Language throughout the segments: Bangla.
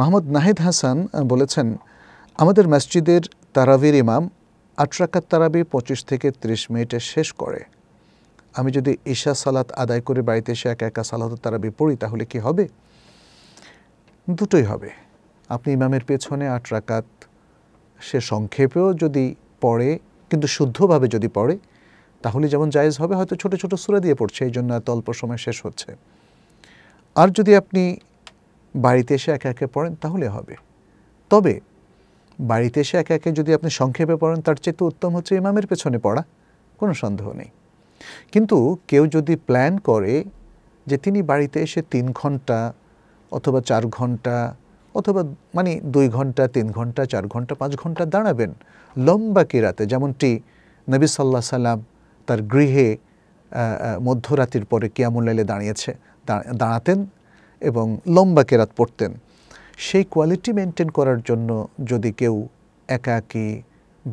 মোহাম্মদ নাহিদ হাসান বলেছেন আমাদের মসজিদের তারাবির ইমাম আট রাকাত তারাবি পঁচিশ থেকে ত্রিশ মিনিটে শেষ করে আমি যদি ঈশা সালাত আদায় করে বাড়িতে এসে একা একা সালাত তারাবি পড়ি তাহলে কি হবে দুটোই হবে আপনি ইমামের পেছনে আট রাকাত সে সংক্ষেপেও যদি পড়ে কিন্তু শুদ্ধভাবে যদি পড়ে তাহলে যেমন জায়েজ হবে হয়তো ছোট ছোট সুরা দিয়ে পড়ছে এই জন্য এত অল্প সময় শেষ হচ্ছে আর যদি আপনি বাড়িতে এসে একা একে পড়েন তাহলে হবে তবে বাড়িতে এসে একা একে যদি আপনি সংক্ষেপে পড়েন তার চেয়ে তো উত্তম হচ্ছে ইমামের পেছনে পড়া কোনো সন্দেহ নেই কিন্তু কেউ যদি প্ল্যান করে যে তিনি বাড়িতে এসে তিন ঘন্টা অথবা চার ঘন্টা অথবা মানে দুই ঘন্টা তিন ঘন্টা চার ঘন্টা পাঁচ ঘন্টা দাঁড়াবেন লম্বা কেরাতে যেমনটি নবী সাল্লা সাল্লাম তার গৃহে মধ্যরাতির পরে কিয়ামুল্লাইলে দাঁড়িয়েছে দাঁড়াতেন এবং লম্বা কেরাত পড়তেন সেই কোয়ালিটি মেনটেন করার জন্য যদি কেউ একাকি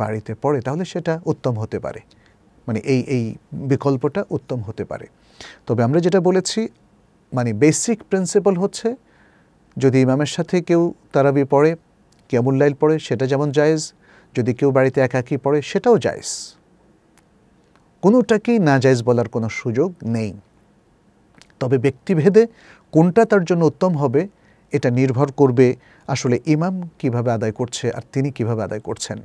বাড়িতে পড়ে তাহলে সেটা উত্তম হতে পারে মানে এই এই বিকল্পটা উত্তম হতে পারে তবে আমরা যেটা বলেছি মানে বেসিক প্রিন্সিপাল হচ্ছে যদি ইমামের সাথে কেউ তারাবি পড়ে কেমুল্লাইল পড়ে সেটা যেমন জায়েজ যদি কেউ বাড়িতে একাকি পড়ে সেটাও জায়েজ কোনোটাকেই না জায়েজ বলার কোনো সুযোগ নেই তবে ব্যক্তিভেদে কোনটা তার জন্য উত্তম হবে এটা নির্ভর করবে আসলে ইমাম কিভাবে আদায় করছে আর তিনি কিভাবে আদায় করছেন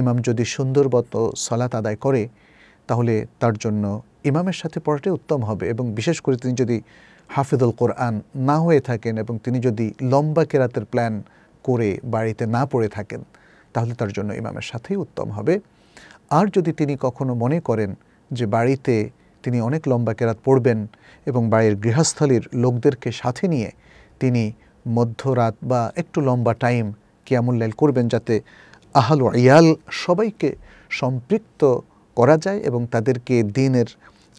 ইমাম যদি সুন্দরবত সলাত আদায় করে তাহলে তার জন্য ইমামের সাথে পড়াটাই উত্তম হবে এবং বিশেষ করে তিনি যদি হাফিদুল কোরআন না হয়ে থাকেন এবং তিনি যদি লম্বা কেরাতের প্ল্যান করে বাড়িতে না পড়ে থাকেন তাহলে তার জন্য ইমামের সাথেই উত্তম হবে আর যদি তিনি কখনো মনে করেন যে বাড়িতে তিনি অনেক লম্বা কেরাত পড়বেন এবং বাড়ির গৃহস্থলীর লোকদেরকে সাথে নিয়ে তিনি মধ্যরাত বা একটু লম্বা টাইম কিয়ামুল্লাইল করবেন যাতে আহাল ইয়াল সবাইকে সম্পৃক্ত করা যায় এবং তাদেরকে দিনের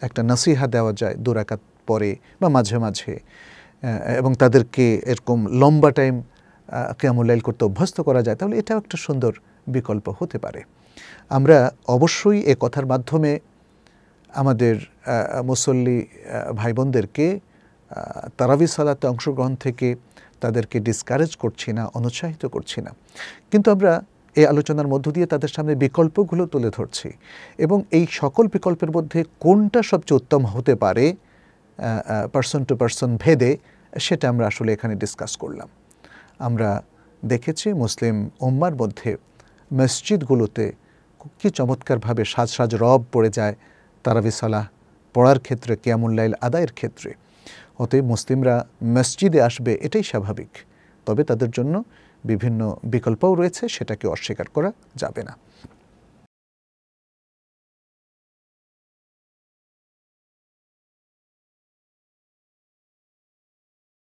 একটা নাসিহা দেওয়া যায় দুরাকাত পরে বা মাঝে মাঝে এবং তাদেরকে এরকম লম্বা টাইম কিয়ামুল্লাইল করতে অভ্যস্ত করা যায় তাহলে এটাও একটা সুন্দর বিকল্প হতে পারে আমরা অবশ্যই এ কথার মাধ্যমে আমাদের মুসল্লি ভাই বোনদেরকে তারাবি সালাতে অংশগ্রহণ থেকে তাদেরকে ডিসকারেজ করছি না অনুৎসাহিত করছি না কিন্তু আমরা এই আলোচনার মধ্য দিয়ে তাদের সামনে বিকল্পগুলো তুলে ধরছি এবং এই সকল বিকল্পের মধ্যে কোনটা সবচেয়ে উত্তম হতে পারে পার্সন টু পার্সন ভেদে সেটা আমরা আসলে এখানে ডিসকাস করলাম আমরা দেখেছি মুসলিম উম্মার মধ্যে মসজিদগুলোতে কি চমৎকারভাবে সাজ সাজ রব পড়ে যায় তারাবি সালাহ পড়ার ক্ষেত্রে কিয়ামুল্লাইল আদায়ের ক্ষেত্রে অতএব মুসলিমরা মসজিদে আসবে এটাই স্বাভাবিক তবে তাদের জন্য বিভিন্ন বিকল্পও রয়েছে সেটাকে অস্বীকার করা যাবে না